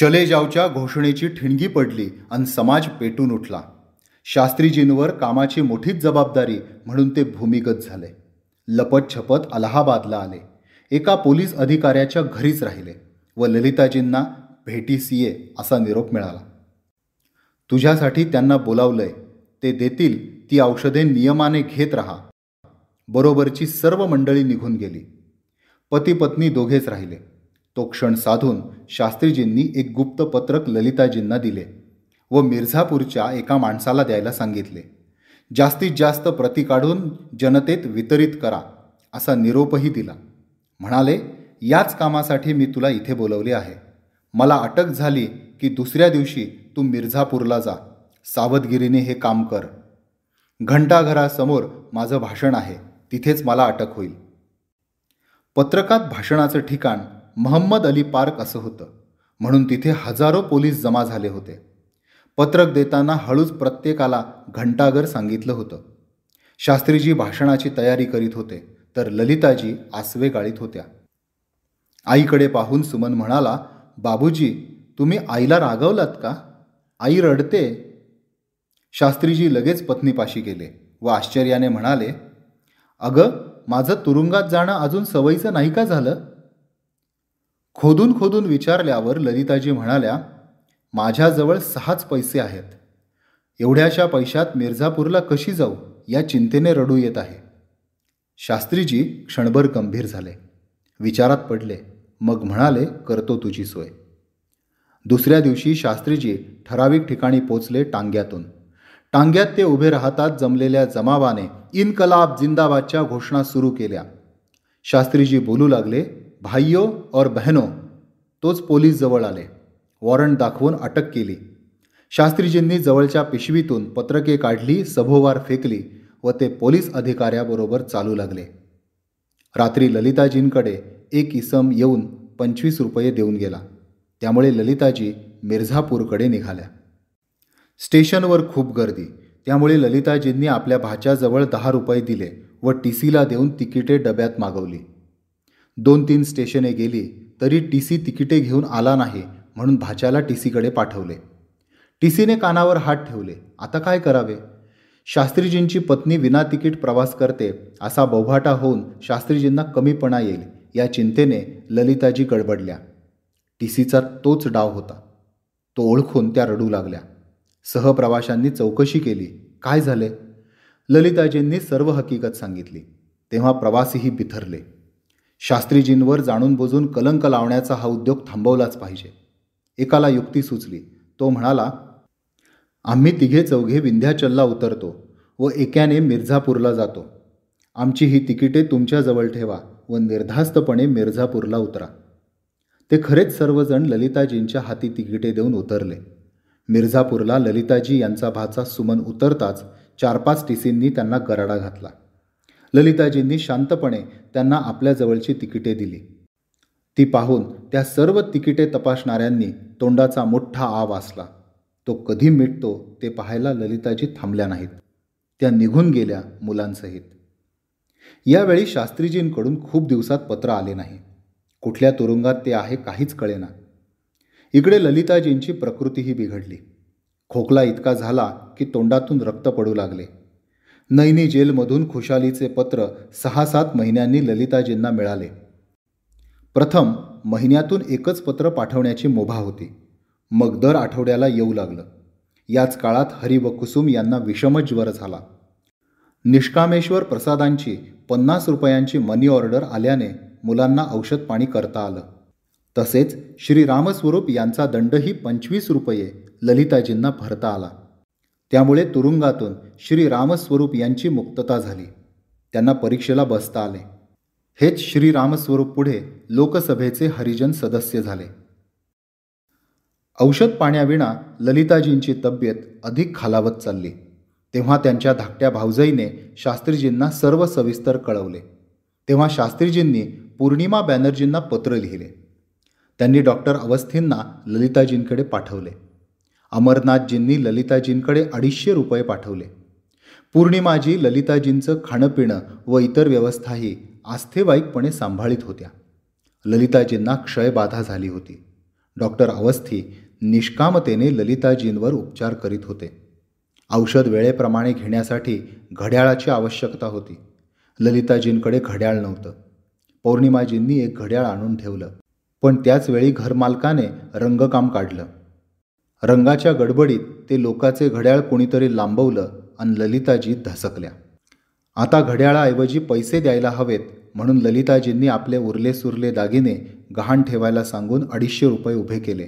चले जाऊच्या घोषणेची ठिणगी पडली आणि समाज पेटून उठला शास्त्रीजींवर कामाची मोठीच जबाबदारी म्हणून ते भूमिगत झाले लपत छपत अलाहाबादला आले एका पोलीस अधिकाऱ्याच्या घरीच राहिले व ललिताजींना भेटी ये असा निरोप मिळाला तुझ्यासाठी त्यांना बोलावलंय ते देतील ती औषधे नियमाने घेत राहा बरोबरची सर्व मंडळी निघून गेली पती पत्नी दोघेच राहिले तो क्षण साधून शास्त्रीजींनी एक गुप्त पत्रक ललिताजींना दिले व मिर्झापूरच्या एका माणसाला द्यायला सांगितले जास्तीत जास्त प्रती काढून जनतेत वितरित करा असा निरोपही दिला म्हणाले याच कामासाठी मी तुला इथे बोलवले आहे मला अटक झाली की दुसऱ्या दिवशी तू मिर्झापूरला जा सावधगिरीने हे काम कर घंटाघरासमोर माझं भाषण आहे तिथेच मला अटक होईल पत्रकात भाषणाचं ठिकाण महम्मद अली पार्क असं होतं म्हणून तिथे हजारो पोलीस जमा झाले होते पत्रक देताना हळूच प्रत्येकाला घंटाघर सांगितलं होतं शास्त्रीजी भाषणाची तयारी करीत होते तर ललिताजी आसवे गाळीत होत्या आईकडे पाहून सुमन म्हणाला बाबूजी तुम्ही आईला रागवलात का आई रडते शास्त्रीजी लगेच पत्नीपाशी गेले व आश्चर्याने म्हणाले अगं माझं तुरुंगात जाणं अजून सवयीचं नाही का झालं खोदून खोदून विचारल्यावर ललिताजी म्हणाल्या माझ्याजवळ सहाच पैसे आहेत एवढ्याशा पैशात मिर्झापूरला कशी जाऊ या चिंतेने रडू येत आहे शास्त्रीजी क्षणभर गंभीर झाले विचारात पडले मग म्हणाले करतो तुझी सोय दुसऱ्या दिवशी शास्त्रीजी ठराविक ठिकाणी पोचले टांग्यातून टांग्यात ते उभे राहतात जमलेल्या जमावाने इनकलाब जिंदाबादच्या घोषणा सुरू केल्या शास्त्रीजी बोलू लागले भाइयो और बहनो तोच पोलीस जवळ आले वॉरंट दाखवून अटक केली शास्त्रीजींनी जवळच्या पिशवीतून पत्रके काढली सभोवार फेकली व ते पोलीस अधिकाऱ्याबरोबर चालू लागले रात्री ललिताजींकडे एक इसम येऊन पंचवीस रुपये देऊन गेला त्यामुळे ललिताजी मिर्झापूरकडे निघाल्या स्टेशनवर खूप गर्दी त्यामुळे ललिताजींनी आपल्या भाच्याजवळ दहा रुपये दिले व टी सीला देऊन तिकिटे डब्यात मागवली दोन तीन स्टेशने गेली तरी टी सी तिकिटे घेऊन आला नाही म्हणून भाच्याला टी सीकडे पाठवले टी सीने कानावर हात ठेवले आता काय करावे शास्त्रीजींची पत्नी विना तिकीट प्रवास करते असा बोभाटा होऊन शास्त्रीजींना कमीपणा येईल या चिंतेने ललिताजी गडबडल्या टी सीचा तोच डाव होता तो ओळखून त्या रडू लागल्या सहप्रवाशांनी चौकशी केली काय झाले ललिताजींनी सर्व हकीकत सांगितली तेव्हा प्रवासीही बिथरले शास्त्रीजींवर जाणून बुजून कलंक लावण्याचा हा उद्योग थांबवलाच पाहिजे एकाला युक्ती सुचली तो म्हणाला आम्ही तिघे चौघे विंध्याचलला उतरतो व एक्याने मिर्झापूरला जातो आमची ही तिकिटे तुमच्याजवळ ठेवा व निर्धास्तपणे मिर्झापूरला उतरा ते खरेच सर्वजण ललिताजींच्या हाती तिकिटे देऊन उतरले मिर्झापूरला ललिताजी यांचा भाचा सुमन उतरताच चार पाच सींनी त्यांना गराडा घातला ललिताजींनी शांतपणे त्यांना आपल्या जवळची तिकिटे दिली ती पाहून त्या सर्व तिकिटे तपासणाऱ्यांनी तोंडाचा मोठा आ असला तो कधी मिटतो ते पाहायला ललिताजी थांबल्या नाहीत त्या निघून गेल्या मुलांसहित यावेळी शास्त्रीजींकडून खूप दिवसात पत्र आले नाही कुठल्या तुरुंगात ते आहे काहीच कळेना इकडे ललिताजींची प्रकृतीही बिघडली खोकला इतका झाला की तोंडातून रक्त पडू लागले नैनी जेलमधून खुशालीचे पत्र सहा सात महिन्यांनी ललिताजींना मिळाले प्रथम महिन्यातून एकच पत्र पाठवण्याची मुभा होती मग दर आठवड्याला येऊ लागलं याच काळात हरी व कुसुम यांना विषमज्वर झाला निष्कामेश्वर प्रसादांची पन्नास रुपयांची मनी ऑर्डर आल्याने मुलांना औषध पाणी करता आलं तसेच श्री रामस्वरूप यांचा दंडही पंचवीस रुपये ललिताजींना भरता आला त्यामुळे तुरुंगातून श्री रामस्वरूप यांची मुक्तता झाली त्यांना परीक्षेला बसता आले हेच श्री रामस्वरूप पुढे लोकसभेचे हरिजन सदस्य झाले औषध पाण्याविना ललिताजींची तब्येत अधिक खालावत चालली तेव्हा त्यांच्या धाकट्या भाऊजाईने शास्त्रीजींना सर्व सविस्तर कळवले तेव्हा शास्त्रीजींनी पूर्णिमा बॅनर्जींना पत्र लिहिले त्यांनी डॉक्टर अवस्थींना ललिताजींकडे पाठवले अमरनाथजींनी ललिताजींकडे अडीचशे रुपये पाठवले पूर्णिमाजी ललिताजींचं खाणं पिणं व इतर व्यवस्थाही आस्थेवाईकपणे सांभाळीत होत्या ललिताजींना क्षयबाधा झाली होती डॉक्टर अवस्थी निष्कामतेने ललिताजींवर उपचार करीत होते औषध वेळेप्रमाणे घेण्यासाठी घड्याळाची आवश्यकता होती ललिताजींकडे घड्याळ नव्हतं पौर्णिमाजींनी एक घड्याळ आणून ठेवलं पण त्याचवेळी घरमालकाने रंगकाम काढलं रंगाच्या गडबडीत ते लोकाचे घड्याळ कोणीतरी लांबवलं आणि ललिताजी धसकल्या आता घड्याळाऐवजी पैसे द्यायला हवेत म्हणून ललिताजींनी आपले उरले सुरले दागिने गहाण ठेवायला सांगून अडीचशे रुपये उभे केले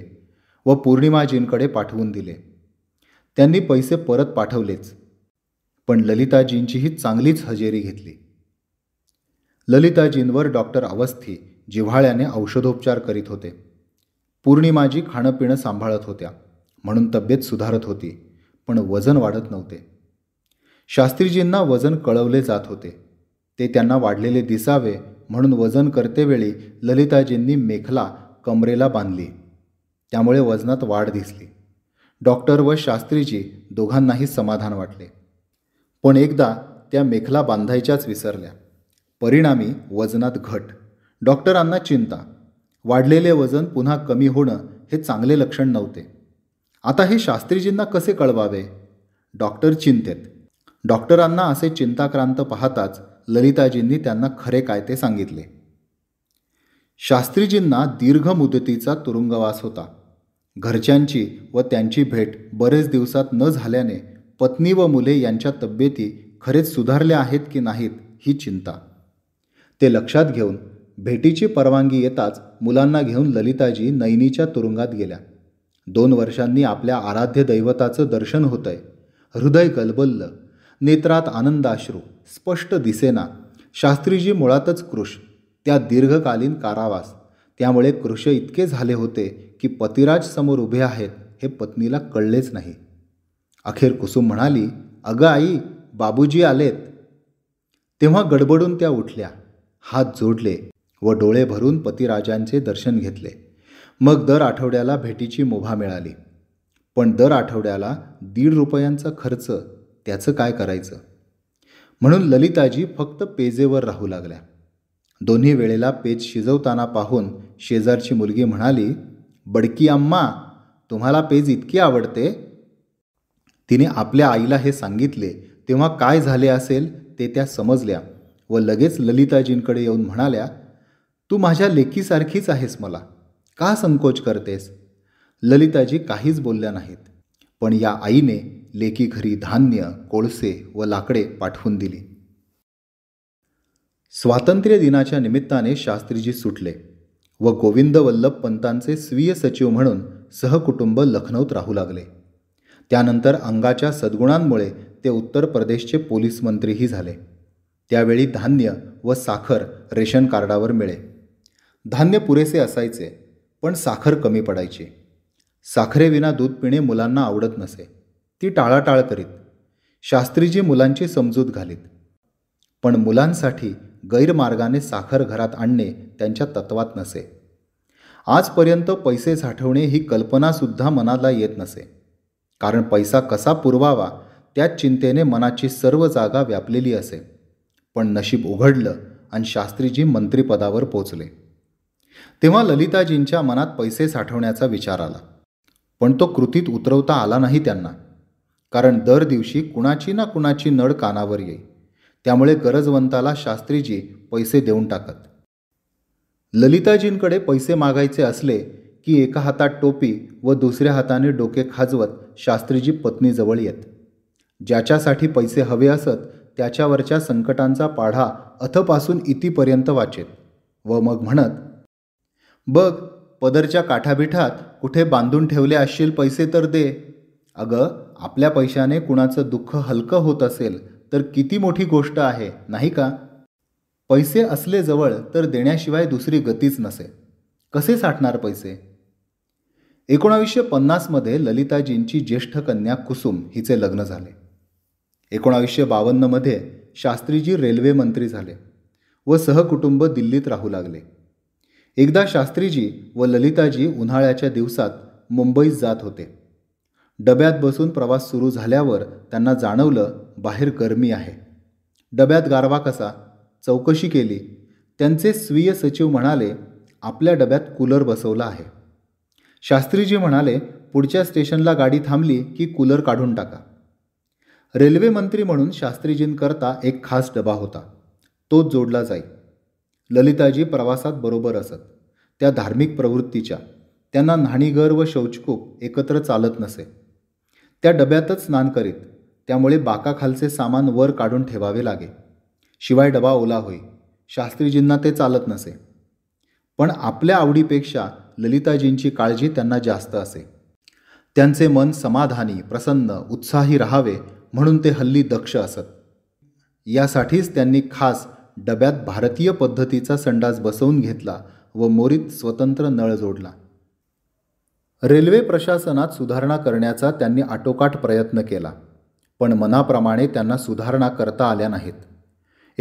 व पूर्णिमाजींकडे पाठवून दिले त्यांनी पैसे परत पाठवलेच पण ललिताजींचीही चांगलीच हजेरी घेतली ललिताजींवर डॉक्टर अवस्थी जिव्हाळ्याने औषधोपचार करीत होते पूर्णिमाजी खाणं पिणं सांभाळत होत्या म्हणून तब्येत सुधारत होती पण वजन वाढत नव्हते शास्त्रीजींना वजन कळवले जात होते ते त्यांना वाढलेले दिसावे म्हणून वजन करतेवेळी ललिताजींनी मेखला कमरेला बांधली त्यामुळे वजनात वाढ दिसली डॉक्टर व शास्त्रीजी दोघांनाही समाधान वाटले पण एकदा त्या मेखला बांधायच्याच विसरल्या परिणामी वजनात घट डॉक्टरांना चिंता वाढलेले वजन पुन्हा कमी होणं हे चांगले लक्षण नव्हते आता हे शास्त्रीजींना कसे कळवावे डॉक्टर चिंतेत डॉक्टरांना असे चिंताक्रांत पाहताच ललिताजींनी त्यांना खरे काय ते सांगितले शास्त्रीजींना दीर्घ मुदतीचा तुरुंगवास होता घरच्यांची व त्यांची भेट बरेच दिवसात न झाल्याने पत्नी व मुले यांच्या तब्येती खरेच सुधारल्या आहेत की नाहीत ही चिंता ते लक्षात घेऊन भेटीची परवानगी येताच मुलांना घेऊन ललिताजी नैनीच्या तुरुंगात गेल्या दोन वर्षांनी आपल्या आराध्य दैवताचं दर्शन होतंय हृदय कलबल्ल नेत्रात आनंदाश्रू स्पष्ट दिसेना शास्त्रीजी मुळातच कृष त्या दीर्घकालीन कारावास त्यामुळे कृष इतके झाले होते की पतिराज समोर उभे आहेत हे पत्नीला कळलेच नाही अखेर कुसुम म्हणाली अगं आई बाबूजी आलेत तेव्हा गडबडून त्या उठल्या हात जोडले व डोळे भरून पतिराजांचे दर्शन घेतले मग दर आठवड्याला भेटीची मुभा मिळाली पण दर आठवड्याला दीड रुपयांचा खर्च त्याचं काय करायचं म्हणून ललिताजी फक्त पेजेवर राहू लागल्या दोन्ही वेळेला पेज शिजवताना पाहून शेजारची मुलगी म्हणाली बडकी अम्मा तुम्हाला पेज इतकी आवडते तिने आपल्या आईला हे सांगितले तेव्हा काय झाले असेल ते त्या समजल्या व लगेच ललिताजींकडे येऊन म्हणाल्या तू माझ्या लेकीसारखीच आहेस मला का संकोच करतेस ललिताजी काहीच बोलल्या नाहीत पण या आईने लेकी घरी धान्य कोळसे व लाकडे पाठवून दिली स्वातंत्र्य दिनाच्या निमित्ताने शास्त्रीजी सुटले व गोविंद वल्लभ पंतांचे स्वीय सचिव म्हणून सहकुटुंब लखनौत राहू लागले त्यानंतर अंगाच्या सद्गुणांमुळे ते उत्तर प्रदेशचे पोलीस मंत्रीही झाले त्यावेळी धान्य व साखर रेशन कार्डावर मिळे धान्य पुरेसे असायचे पण साखर कमी पडायची साखरेविना दूध पिणे मुलांना आवडत नसे ती टाळाटाळ करीत शास्त्रीजी मुलांची समजूत घालीत पण मुलांसाठी गैरमार्गाने साखर घरात आणणे त्यांच्या तत्वात नसे आजपर्यंत पैसे साठवणे ही कल्पनासुद्धा मनाला येत नसे कारण पैसा कसा पुरवावा त्या चिंतेने मनाची सर्व जागा व्यापलेली असे पण नशीब उघडलं आणि शास्त्रीजी मंत्रिपदावर पोचले तेव्हा ललिताजींच्या मनात पैसे साठवण्याचा विचार आला पण तो कृतीत उतरवता आला नाही त्यांना कारण दर दिवशी कुणाची ना कुणाची नळ कानावर येई त्यामुळे गरजवंताला शास्त्रीजी पैसे देऊन टाकत ललिताजींकडे पैसे मागायचे असले की एका हातात टोपी व दुसऱ्या हाताने डोके खाजवत शास्त्रीजी पत्नीजवळ येत ज्याच्यासाठी पैसे हवे असत त्याच्यावरच्या संकटांचा पाढा अथपासून इतिपर्यंत वाचेत व मग म्हणत बघ पदरच्या काठाबिठात कुठे बांधून ठेवले असशील पैसे तर दे अगं आपल्या पैशाने कुणाचं दुःख हलकं होत असेल तर किती मोठी गोष्ट आहे नाही का पैसे असले जवळ तर देण्याशिवाय दुसरी गतीच नसे कसे साठणार पैसे एकोणावीसशे पन्नासमध्ये ललिताजींची ज्येष्ठ कन्या कुसुम हिचे लग्न झाले एकोणावीसशे बावन्नमध्ये शास्त्रीजी रेल्वे मंत्री झाले व सहकुटुंब दिल्लीत राहू लागले एकदा शास्त्रीजी व ललिताजी उन्हाळ्याच्या दिवसात मुंबईत जात होते डब्यात बसून प्रवास सुरू झाल्यावर त्यांना जाणवलं बाहेर गरमी आहे डब्यात गारवा कसा चौकशी केली त्यांचे स्वीय सचिव म्हणाले आपल्या डब्यात कूलर बसवला आहे शास्त्रीजी म्हणाले पुढच्या स्टेशनला गाडी थांबली की कूलर काढून टाका रेल्वे मंत्री म्हणून शास्त्रीजींकरता एक खास डबा होता तोच जोडला जाईल ललिताजी प्रवासात बरोबर असत त्या धार्मिक प्रवृत्तीच्या त्यांना न्हाणीघर व शौचकूप एकत्र चालत नसे त्या डब्यातच स्नान करीत त्यामुळे बाकाखालचे सामान वर काढून ठेवावे लागे शिवाय डबा ओला होई शास्त्रीजींना ते चालत नसे पण आपल्या आवडीपेक्षा ललिताजींची काळजी त्यांना जास्त असे त्यांचे मन समाधानी प्रसन्न उत्साही राहावे म्हणून ते हल्ली दक्ष असत यासाठीच त्यांनी खास डब्यात भारतीय पद्धतीचा संडास बसवून घेतला व मोरीत स्वतंत्र नळ जोडला रेल्वे प्रशासनात सुधारणा करण्याचा त्यांनी आटोकाट प्रयत्न केला पण मनाप्रमाणे त्यांना सुधारणा करता आल्या नाहीत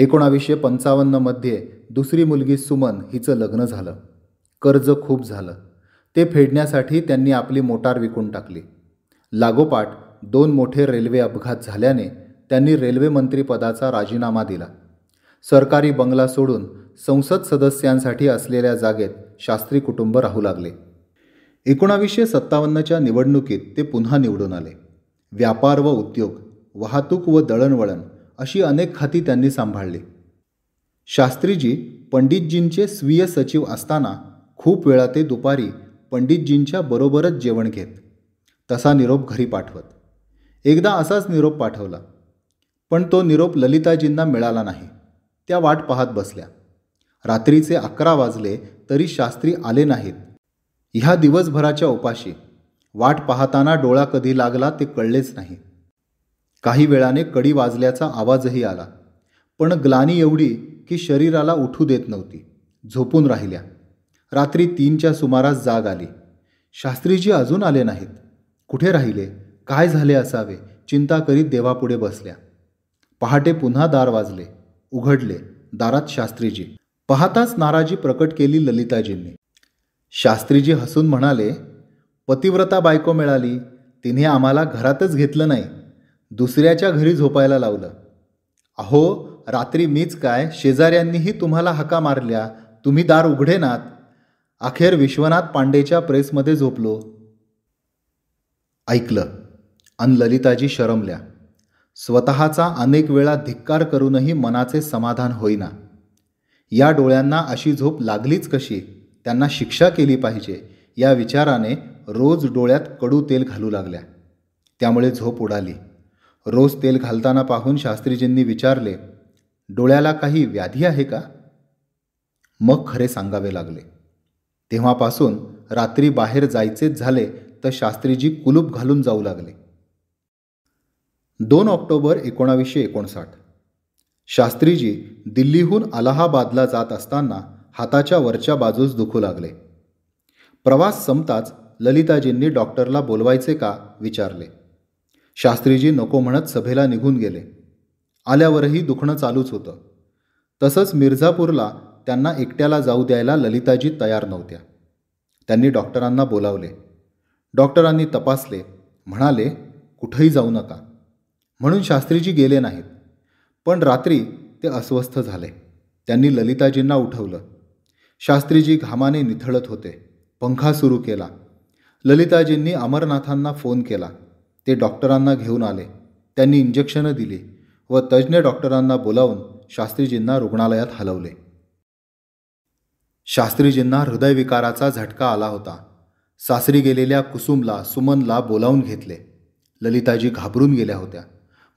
एकोणावीसशे पंचावन्नमध्ये दुसरी मुलगी सुमन हिचं लग्न झालं कर्ज खूप झालं ते फेडण्यासाठी त्यांनी आपली मोटार विकून टाकली लागोपाठ दोन मोठे रेल्वे अपघात झाल्याने त्यांनी रेल्वे राजीनामा दिला सरकारी बंगला सोडून संसद सदस्यांसाठी असलेल्या जागेत शास्त्री कुटुंब राहू लागले एकोणावीसशे सत्तावन्नच्या निवडणुकीत ते पुन्हा निवडून आले व्यापार व उद्योग वाहतूक व दळणवळण अशी अनेक खाती त्यांनी सांभाळली शास्त्रीजी पंडितजींचे स्वीय सचिव असताना खूप वेळा ते दुपारी पंडितजींच्या बरोबरच जेवण घेत तसा निरोप घरी पाठवत एकदा असाच निरोप पाठवला पण तो निरोप ललिताजींना मिळाला नाही त्या वाट पाहत बसल्या रात्रीचे अकरा वाजले तरी शास्त्री आले नाहीत ह्या दिवसभराच्या उपाशी वाट पाहताना डोळा कधी लागला ते कळलेच नाही काही वेळाने कडी वाजल्याचा आवाजही आला पण ग्लानी एवढी की शरीराला उठू देत नव्हती झोपून राहिल्या रात्री तीनच्या सुमारास जाग आली शास्त्रीजी अजून आले नाहीत कुठे राहिले काय झाले असावे चिंता करीत देवापुढे बसल्या पहाटे पुन्हा दार वाजले उघडले दारात शास्त्रीजी पाहताच नाराजी प्रकट केली ललिताजींनी शास्त्रीजी हसून म्हणाले पतिव्रता बायको मिळाली तिने आम्हाला घरातच घेतलं नाही दुसऱ्याच्या घरी झोपायला लावलं अहो रात्री मीच काय शेजाऱ्यांनीही तुम्हाला हका मारल्या तुम्ही दार उघडेनात अखेर विश्वनाथ पांडेच्या प्रेसमध्ये झोपलो ऐकलं अन ललिताजी शरमल्या स्वतःचा अनेक वेळा धिक्कार करूनही मनाचे समाधान होईना या डोळ्यांना अशी झोप लागलीच कशी त्यांना शिक्षा केली पाहिजे या विचाराने रोज डोळ्यात कडू तेल घालू लागल्या त्यामुळे झोप उडाली रोज तेल घालताना पाहून शास्त्रीजींनी विचारले डोळ्याला काही व्याधी आहे का मग खरे सांगावे लागले तेव्हापासून रात्री बाहेर जायचेच झाले तर शास्त्रीजी कुलूप घालून जाऊ लागले दोन ऑक्टोबर एकोणावीसशे एकोणसाठ शास्त्रीजी दिल्लीहून अलाहाबादला जात असताना हाताच्या वरच्या बाजूस दुखू लागले प्रवास संपताच ललिताजींनी डॉक्टरला बोलवायचे का विचारले शास्त्रीजी नको म्हणत सभेला निघून गेले आल्यावरही दुखणं चालूच होतं तसंच मिर्झापूरला त्यांना एकट्याला जाऊ द्यायला ललिताजी तयार नव्हत्या त्यांनी डॉक्टरांना बोलावले डॉक्टरांनी तपासले म्हणाले कुठेही जाऊ नका म्हणून शास्त्रीजी गेले नाहीत पण रात्री ते अस्वस्थ झाले त्यांनी ललिताजींना उठवलं शास्त्रीजी घामाने निथळत होते पंखा सुरू केला ललिताजींनी अमरनाथांना फोन केला ते डॉक्टरांना घेऊन आले त्यांनी इंजेक्शनं दिली व तज्ज्ञ डॉक्टरांना बोलावून शास्त्रीजींना रुग्णालयात हलवले शास्त्रीजींना हृदयविकाराचा झटका आला होता सासरी गेलेल्या कुसुमला सुमनला बोलावून घेतले ललिताजी घाबरून गेल्या होत्या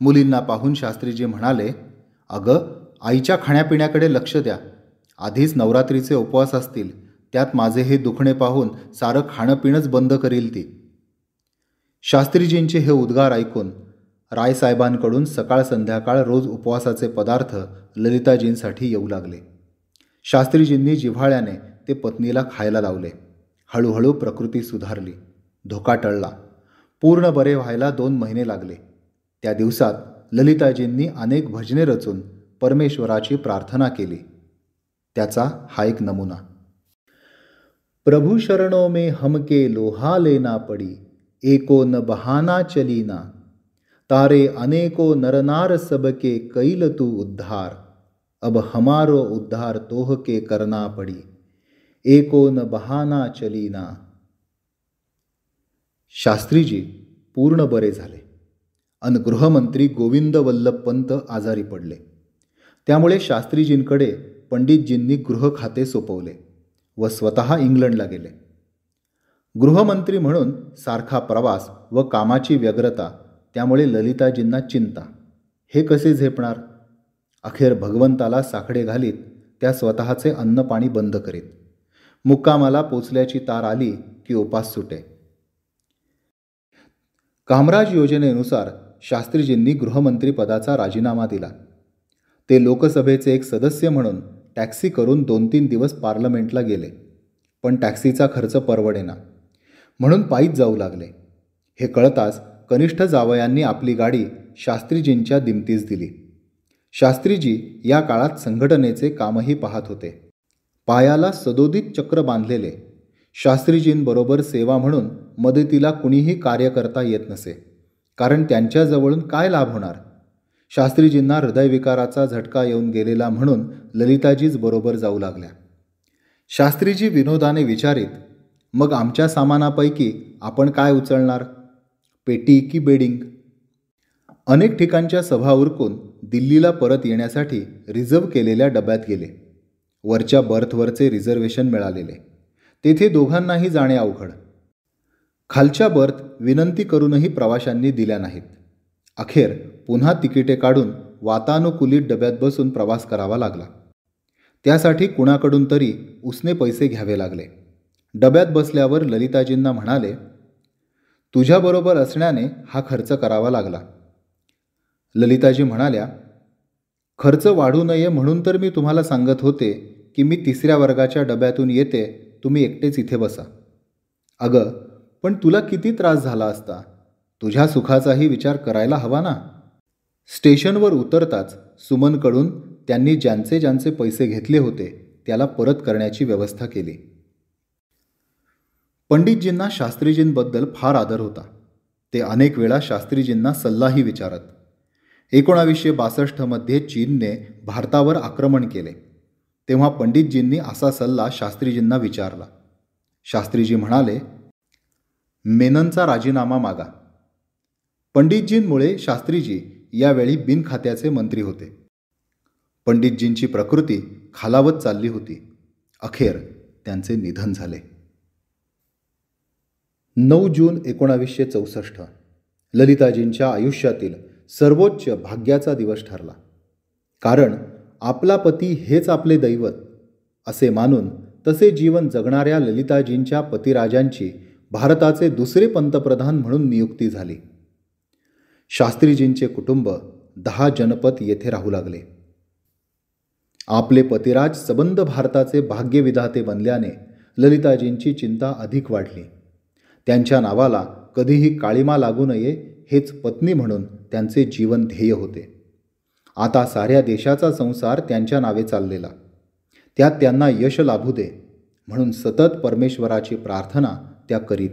मुलींना पाहून शास्त्रीजी म्हणाले अगं आईच्या खाण्यापिण्याकडे लक्ष द्या आधीच नवरात्रीचे उपवास असतील त्यात माझे हे दुखणे पाहून सारं खाणं पिणंच बंद करील ती शास्त्रीजींचे हे उद्गार ऐकून रायसाहेबांकडून सकाळ संध्याकाळ रोज उपवासाचे पदार्थ ललिताजींसाठी येऊ लागले शास्त्रीजींनी जिव्हाळ्याने ते पत्नीला खायला लावले हळूहळू प्रकृती सुधारली धोका टळला पूर्ण बरे व्हायला दोन महिने लागले त्या दिवसात ललिताजींनी अनेक भजने रचून परमेश्वराची प्रार्थना केली त्याचा हा एक नमुना प्रभू शरणो मे हमके लोहा लेना पडी एको न बहाना चलीना तारे अनेको नरनार सबके कैल तू उद्धार अब हमारो उद्धार तोह के करना पडी एको न बहाना चलीना शास्त्रीजी पूर्ण बरे झाले अन गृहमंत्री गोविंद वल्लभ पंत आजारी पडले त्यामुळे शास्त्रीजींकडे पंडितजींनी गृह खाते सोपवले व स्वतः इंग्लंडला गेले गृहमंत्री म्हणून सारखा प्रवास व कामाची व्यग्रता त्यामुळे ललिताजींना चिंता हे कसे झेपणार अखेर भगवंताला साखडे घालीत त्या स्वतःचे अन्नपाणी बंद करीत मुक्कामाला पोचल्याची तार आली की उपास सुटे कामराज योजनेनुसार शास्त्रीजींनी गृहमंत्रीपदाचा राजीनामा दिला ते लोकसभेचे एक सदस्य म्हणून टॅक्सी करून दोन तीन दिवस पार्लमेंटला गेले पण टॅक्सीचा खर्च परवडेना म्हणून पायीत जाऊ लागले हे कळताच कनिष्ठ जावयांनी आपली गाडी शास्त्रीजींच्या दिमतीस दिली शास्त्रीजी या काळात संघटनेचे कामही पाहत होते पायाला सदोदित चक्र बांधलेले शास्त्रीजींबरोबर सेवा म्हणून मदतीला कुणीही कार्य करता येत नसे कारण त्यांच्याजवळून काय लाभ होणार शास्त्रीजींना हृदयविकाराचा झटका येऊन गेलेला म्हणून ललिताजीच बरोबर जाऊ लागल्या शास्त्रीजी विनोदाने विचारित मग आमच्या सामानापैकी आपण काय उचलणार पेटी की बेडिंग अनेक ठिकाणच्या सभा उरकून दिल्लीला परत येण्यासाठी रिझर्व केलेल्या डब्यात गेले वरच्या बर्थवरचे रिझर्वेशन मिळालेले तेथे दोघांनाही जाणे अवघड खालच्या बर्थ विनंती करूनही प्रवाशांनी दिल्या नाहीत अखेर पुन्हा तिकिटे काढून वातानुकूलित डब्यात बसून प्रवास करावा लागला त्यासाठी कुणाकडून तरी उसने पैसे घ्यावे लागले डब्यात बसल्यावर ललिताजींना म्हणाले तुझ्याबरोबर असण्याने हा खर्च करावा लागला ललिताजी म्हणाल्या खर्च वाढू नये म्हणून तर मी तुम्हाला सांगत होते की मी तिसऱ्या वर्गाच्या डब्यातून येते तुम्ही एकटेच इथे बसा अगं पण तुला किती त्रास झाला असता तुझ्या सुखाचाही विचार करायला हवा ना स्टेशनवर उतरताच सुमनकडून त्यांनी ज्यांचे ज्यांचे पैसे घेतले होते त्याला परत करण्याची व्यवस्था केली पंडितजींना शास्त्रीजींबद्दल फार आदर होता ते अनेक वेळा शास्त्रीजींना सल्लाही विचारत एकोणावीसशे बासष्टमध्ये चीनने भारतावर आक्रमण केले तेव्हा पंडितजींनी असा सल्ला शास्त्रीजींना विचारला शास्त्रीजी म्हणाले मेननचा राजीनामा मागा पंडितजींमुळे शास्त्रीजी यावेळी बिनखात्याचे मंत्री होते पंडितजींची प्रकृती खालावत चालली होती अखेर त्यांचे निधन झाले नऊ जून एकोणावीसशे चौसष्ट ललिताजींच्या आयुष्यातील सर्वोच्च भाग्याचा दिवस ठरला कारण आपला पती हेच आपले दैवत असे मानून तसे जीवन जगणाऱ्या ललिताजींच्या पतिराजांची भारताचे दुसरे पंतप्रधान म्हणून नियुक्ती झाली शास्त्रीजींचे कुटुंब दहा जनपद येथे राहू लागले आपले पतिराज सबंध भारताचे भाग्यविधाते बनल्याने ललिताजींची चिंता अधिक वाढली त्यांच्या नावाला कधीही काळीमा लागू नये हेच पत्नी म्हणून त्यांचे जीवन ध्येय होते आता साऱ्या देशाचा संसार त्यांच्या नावे चाललेला त्यात त्यांना यश लाभू दे म्हणून सतत परमेश्वराची प्रार्थना त्या करीत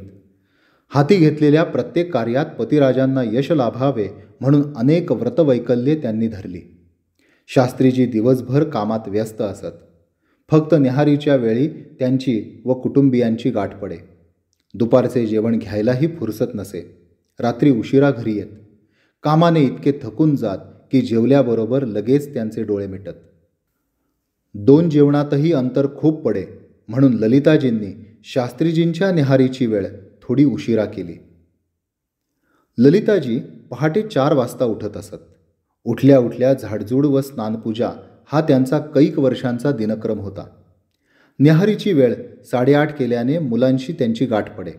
हाती घेतलेल्या प्रत्येक कार्यात पतिराजांना यश लाभावे म्हणून अनेक व्रतवैकल्ये त्यांनी धरली शास्त्रीजी दिवसभर कामात व्यस्त असत फक्त निहारीच्या वेळी त्यांची व कुटुंबियांची गाठ पडे दुपारचे जेवण घ्यायलाही फुरसत नसे रात्री उशिरा घरी येत कामाने इतके थकून जात की जेवल्याबरोबर लगेच त्यांचे डोळे मिटत दोन जेवणातही अंतर खूप पडे म्हणून ललिताजींनी शास्त्रीजींच्या निहारीची वेळ थोडी उशिरा केली ललिताजी पहाटे चार वाजता उठत असत उठल्या उठल्या झाडजूड व स्नानपूजा हा त्यांचा कैक वर्षांचा दिनक्रम होता निहारीची वेळ साडेआठ केल्याने मुलांशी त्यांची गाठ पडे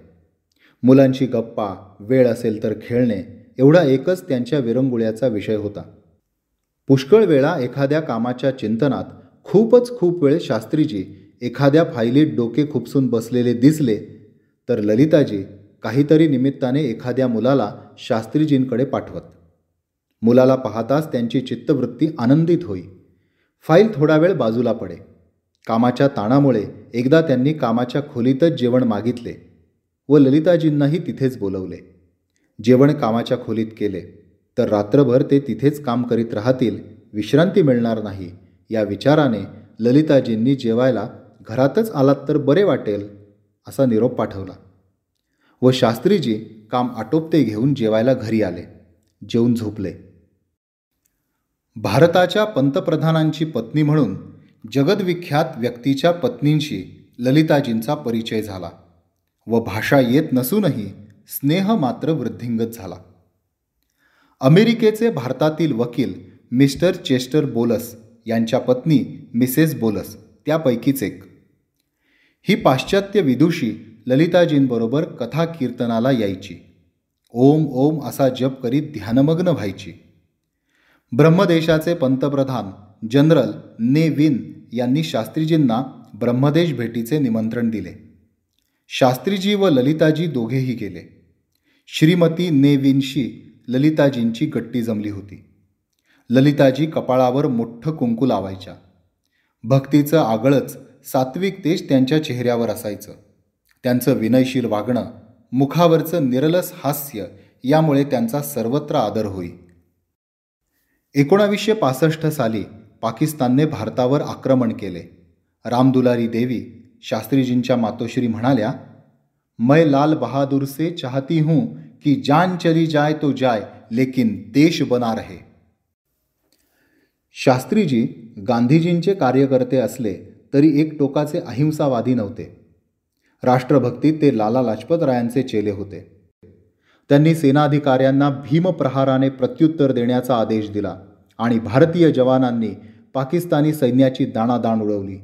मुलांची गप्पा वेळ असेल तर खेळणे एवढा एकच त्यांच्या विरंगुळ्याचा विषय होता पुष्कळ वेळा एखाद्या कामाच्या चिंतनात खूपच खूप वेळ शास्त्रीजी एखाद्या फायलीत डोके खुपसून बसलेले दिसले तर ललिताजी काहीतरी निमित्ताने एखाद्या मुलाला शास्त्रीजींकडे पाठवत मुलाला पाहताच त्यांची चित्तवृत्ती आनंदित होई फाईल थोडा वेळ बाजूला पडे कामाच्या ताणामुळे एकदा त्यांनी कामाच्या खोलीतच जेवण मागितले व ललिताजींनाही तिथेच बोलवले जेवण कामाच्या खोलीत केले तर रात्रभर ते तिथेच काम करीत राहतील विश्रांती मिळणार नाही या विचाराने ललिताजींनी जेवायला घरातच आलात तर बरे वाटेल असा निरोप पाठवला व शास्त्रीजी काम आटोपते घेऊन जेवायला घरी आले जेवून झोपले भारताच्या पंतप्रधानांची पत्नी म्हणून जगदविख्यात व्यक्तीच्या पत्नींशी ललिताजींचा परिचय झाला व भाषा येत नसूनही स्नेह मात्र वृद्धिंगत झाला अमेरिकेचे भारतातील वकील मिस्टर चेस्टर बोलस यांच्या पत्नी मिसेस बोलस त्यापैकीच एक ही पाश्चात्य विदुषी ललिताजींबरोबर कथा कीर्तनाला यायची ओम ओम असा जप करीत ध्यानमग्न व्हायची ब्रह्मदेशाचे पंतप्रधान जनरल ने विन यांनी शास्त्रीजींना ब्रह्मदेश भेटीचे निमंत्रण दिले शास्त्रीजी व ललिताजी दोघेही गेले श्रीमती ने विनशी ललिताजींची गट्टी जमली होती ललिताजी कपाळावर मोठं कुंकू लावायच्या भक्तीचं आगळच सात्विक तेज त्यांच्या चेहऱ्यावर असायचं त्यांचं विनयशील वागणं मुखावरचं निरलस हास्य यामुळे त्यांचा सर्वत्र आदर होई एकोणावीसशे पासष्ट साली पाकिस्तानने भारतावर आक्रमण केले रामदुलारी देवी शास्त्रीजींच्या मातोश्री म्हणाल्या मैं लाल बहादूर से चाहती हूं की जान चली जाय तो जाय लेकिन देश बनार आहे शास्त्रीजी गांधीजींचे कार्यकर्ते असले तरी एक टोकाचे अहिंसावादी नव्हते राष्ट्रभक्तीत ते लाला लाजपत रायांचे चेले होते त्यांनी सेनाधिकाऱ्यांना भीमप्रहाराने प्रत्युत्तर देण्याचा आदेश दिला आणि भारतीय जवानांनी पाकिस्तानी सैन्याची दाणादाण उडवली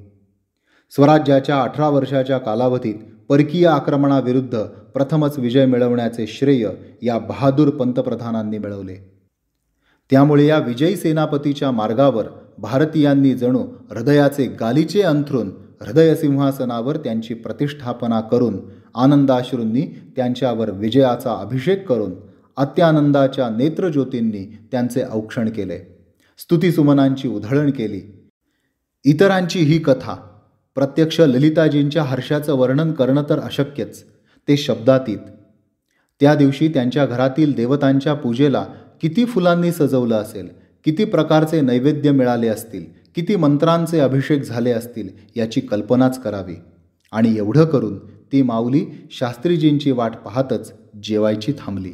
स्वराज्याच्या अठरा वर्षाच्या कालावधीत परकीय आक्रमणाविरुद्ध प्रथमच विजय मिळवण्याचे श्रेय या बहादूर पंतप्रधानांनी मिळवले त्यामुळे या विजयी सेनापतीच्या मार्गावर भारतीयांनी जणू हृदयाचे गालीचे अंथरून हृदयसिंहासनावर त्यांची प्रतिष्ठापना करून आनंदाश्रूंनी त्यांच्यावर विजयाचा अभिषेक करून अत्यानंदाच्या नेत्रज्योतींनी त्यांचे औक्षण केले स्तुतिसुमनांची उधळण केली इतरांची ही कथा प्रत्यक्ष ललिताजींच्या हर्षाचं वर्णन करणं तर अशक्यच ते शब्दातीत त्या दिवशी त्यांच्या घरातील देवतांच्या पूजेला किती फुलांनी सजवलं असेल किती प्रकारचे नैवेद्य मिळाले असतील किती मंत्रांचे अभिषेक झाले असतील याची कल्पनाच करावी आणि एवढं करून ती माऊली शास्त्रीजींची वाट पाहतच जेवायची थांबली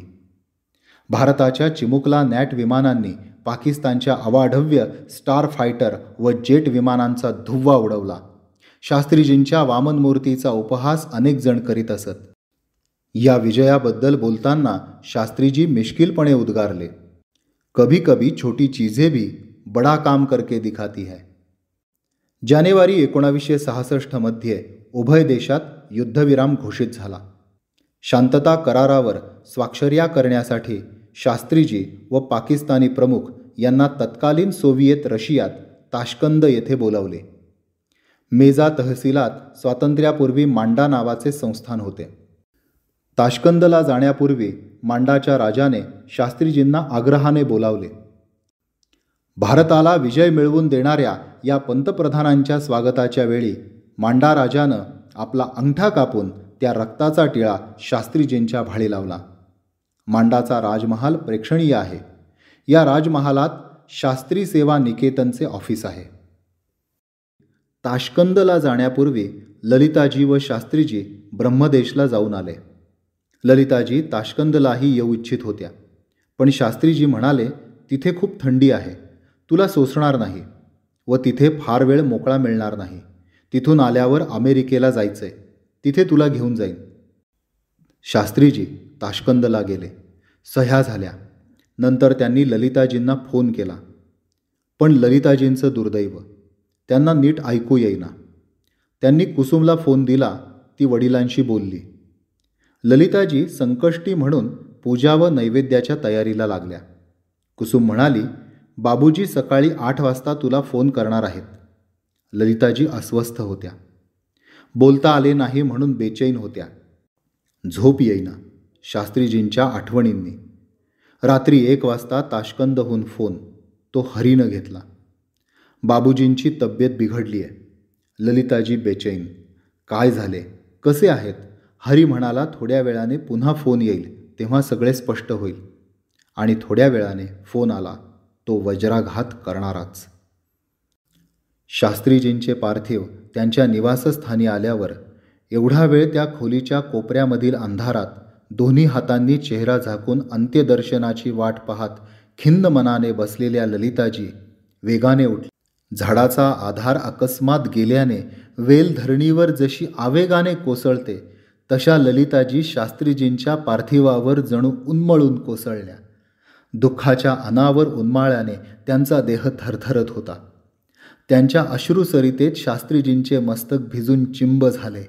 भारताच्या चिमुकला नॅट विमानांनी पाकिस्तानच्या अवाढव्य स्टार फायटर व जेट विमानांचा धुव्वा उडवला शास्त्रीजींच्या वामनमूर्तीचा उपहास अनेक जण करीत असत या विजयाबद्दल बोलताना शास्त्रीजी मिश्किलपणे उद्गारले कभी कभी छोटी चीज़ें भी बडा काम करके दिखाती है जानेवारी एकोणावीसशे सहासष्टमध्ये उभय देशात युद्धविराम घोषित झाला शांतता करारावर स्वाक्षर्या करण्यासाठी शास्त्रीजी व पाकिस्तानी प्रमुख यांना तत्कालीन सोव्हिएत रशियात ताशकंद येथे बोलावले मेजा तहसीलात स्वातंत्र्यापूर्वी मांडा नावाचे संस्थान होते ताशकंदला जाण्यापूर्वी मांडाच्या राजाने शास्त्रीजींना आग्रहाने बोलावले भारताला विजय मिळवून देणाऱ्या या पंतप्रधानांच्या स्वागताच्या वेळी मांडा राजानं आपला अंगठा कापून त्या रक्ताचा टिळा शास्त्रीजींच्या भाळी लावला मांडाचा राजमहाल प्रेक्षणीय आहे या राजमहालात शास्त्री सेवा निकेतनचे ऑफिस आहे ताशकंदला जाण्यापूर्वी ललिताजी व शास्त्रीजी ब्रह्मदेशला जाऊन आले ललिताजी ताशकंदलाही येऊ इच्छित होत्या पण शास्त्रीजी म्हणाले तिथे खूप थंडी आहे तुला सोसणार नाही व तिथे फार वेळ मोकळा मिळणार नाही तिथून आल्यावर अमेरिकेला जायचंय तिथे तुला घेऊन जाईन शास्त्रीजी ताशकंदला गेले सह्या झाल्या नंतर त्यांनी ललिताजींना फोन केला पण ललिताजींचं दुर्दैव त्यांना नीट ऐकू येईना त्यांनी कुसुमला फोन दिला ती वडिलांशी बोलली ललिताजी संकष्टी म्हणून पूजा व नैवेद्याच्या तयारीला लागल्या कुसुम म्हणाली बाबूजी सकाळी आठ वाजता तुला फोन करणार आहेत ललिताजी अस्वस्थ होत्या बोलता आले नाही म्हणून बेचैन होत्या झोप येईना शास्त्रीजींच्या आठवणींनी रात्री एक वाजता ताशकंदहून फोन तो हरीनं घेतला बाबूजींची तब्येत बिघडली आहे ललिताजी बेचैन काय झाले कसे आहेत हरी म्हणाला थोड्या वेळाने पुन्हा फोन येईल तेव्हा सगळे स्पष्ट होईल आणि थोड्या वेळाने फोन आला तो वज्राघात करणाराच शास्त्रीजींचे पार्थिव त्यांच्या निवासस्थानी आल्यावर एवढा वेळ त्या खोलीच्या कोपऱ्यामधील अंधारात दोन्ही हातांनी चेहरा झाकून अंत्यदर्शनाची वाट पाहत खिन्न मनाने बसलेल्या ललिताजी वेगाने उठली झाडाचा आधार अकस्मात गेल्याने वेल धरणीवर जशी आवेगाने कोसळते तशा ललिताजी शास्त्रीजींच्या पार्थिवावर जणू उन्मळून कोसळल्या दुःखाच्या अनावर उन्माळ्याने त्यांचा देह थरथरत होता त्यांच्या अश्रुसरितेत शास्त्रीजींचे मस्तक भिजून चिंब झाले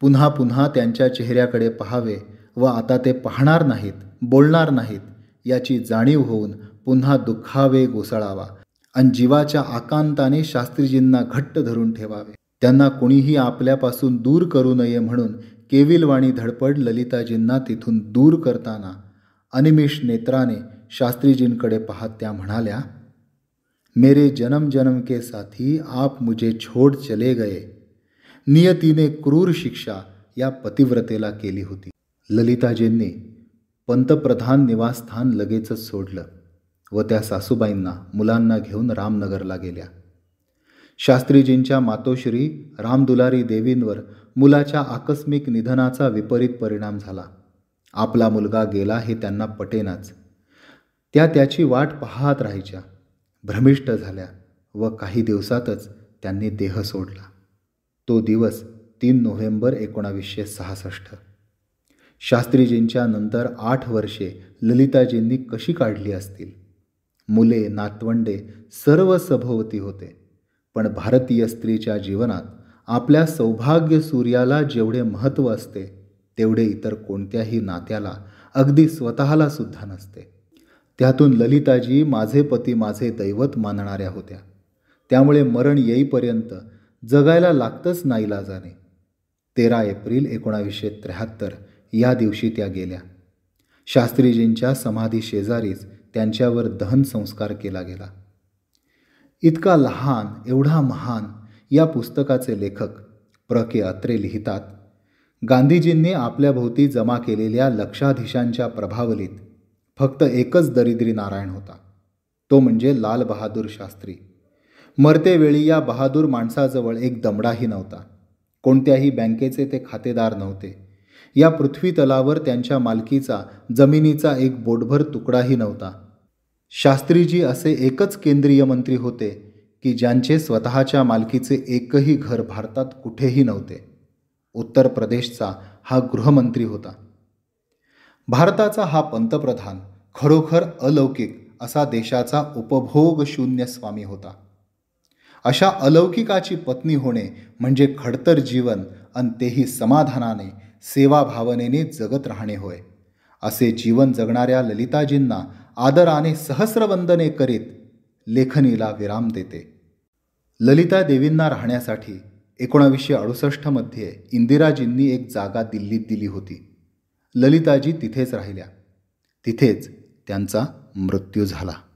पुन्हा पुन्हा त्यांच्या चेहऱ्याकडे पहावे व आता ते पाहणार नाहीत बोलणार नाहीत याची जाणीव होऊन पुन्हा दुःखावे गोसळावा आणि जीवाच्या आकांताने शास्त्रीजींना घट्ट धरून ठेवावे त्यांना कोणीही आपल्यापासून दूर करू नये म्हणून केविलवाणी धडपड ललिताजींना तिथून दूर करताना अनिमिष नेत्राने शास्त्रीजींकडे पाहत त्या म्हणाल्या मेरे जनम जनम के साथी आप मुझे छोड चले गए नियतीने क्रूर शिक्षा या पतिव्रतेला केली होती ललिताजींनी पंतप्रधान निवासस्थान लगेचच सोडलं व त्या सासूबाईंना मुलांना घेऊन रामनगरला गेल्या शास्त्रीजींच्या मातोश्री रामदुलारी देवींवर मुलाच्या आकस्मिक निधनाचा विपरीत परिणाम झाला आपला मुलगा गेला हे त्यांना पटेनाच त्या त्याची वाट पाहत राहायच्या भ्रमिष्ट झाल्या व काही दिवसातच त्यांनी देह सोडला तो दिवस तीन नोव्हेंबर एकोणावीसशे सहासष्ट शास्त्रीजींच्या नंतर आठ वर्षे ललिताजींनी कशी काढली असतील मुले नातवंडे सर्व सभोवती होते पण भारतीय स्त्रीच्या जीवनात आपल्या सौभाग्य सूर्याला जेवढे महत्त्व असते तेवढे इतर कोणत्याही नात्याला अगदी स्वतःला सुद्धा नसते त्यातून ललिताजी माझे पती माझे दैवत मानणाऱ्या होत्या त्यामुळे मरण येईपर्यंत जगायला लागतंच जाणे तेरा एप्रिल एकोणावीसशे त्र्याहत्तर या दिवशी त्या गेल्या शास्त्रीजींच्या समाधी शेजारीच त्यांच्यावर दहन संस्कार केला गेला इतका लहान एवढा महान या पुस्तकाचे लेखक प्र के अत्रे लिहितात गांधीजींनी आपल्याभोवती जमा केलेल्या लक्षाधीशांच्या प्रभावलीत फक्त एकच दरिद्री नारायण होता तो म्हणजे लाल बहादूर शास्त्री मरतेवेळी या बहादूर माणसाजवळ एक दमडाही नव्हता कोणत्याही बँकेचे ते खातेदार नव्हते या पृथ्वीतलावर त्यांच्या मालकीचा जमिनीचा एक बोटभर तुकडाही नव्हता शास्त्रीजी असे एकच केंद्रीय मंत्री होते की ज्यांचे स्वतःच्या मालकीचे एकही घर भारतात कुठेही नव्हते उत्तर प्रदेशचा हा गृहमंत्री होता भारताचा हा पंतप्रधान खरोखर अलौकिक असा देशाचा उपभोग शून्य स्वामी होता अशा अलौकिकाची पत्नी होणे म्हणजे खडतर जीवन आणि तेही समाधानाने सेवाभावनेने जगत राहणे होय असे जीवन जगणाऱ्या ललिताजींना आदराने सहस्रवंदने करीत लेखनीला विराम देते ललिता देवींना राहण्यासाठी एकोणावीसशे अडुसष्टमध्ये इंदिराजींनी एक जागा दिल्लीत दिली होती ललिताजी तिथेच राहिल्या तिथेच त्यांचा मृत्यू झाला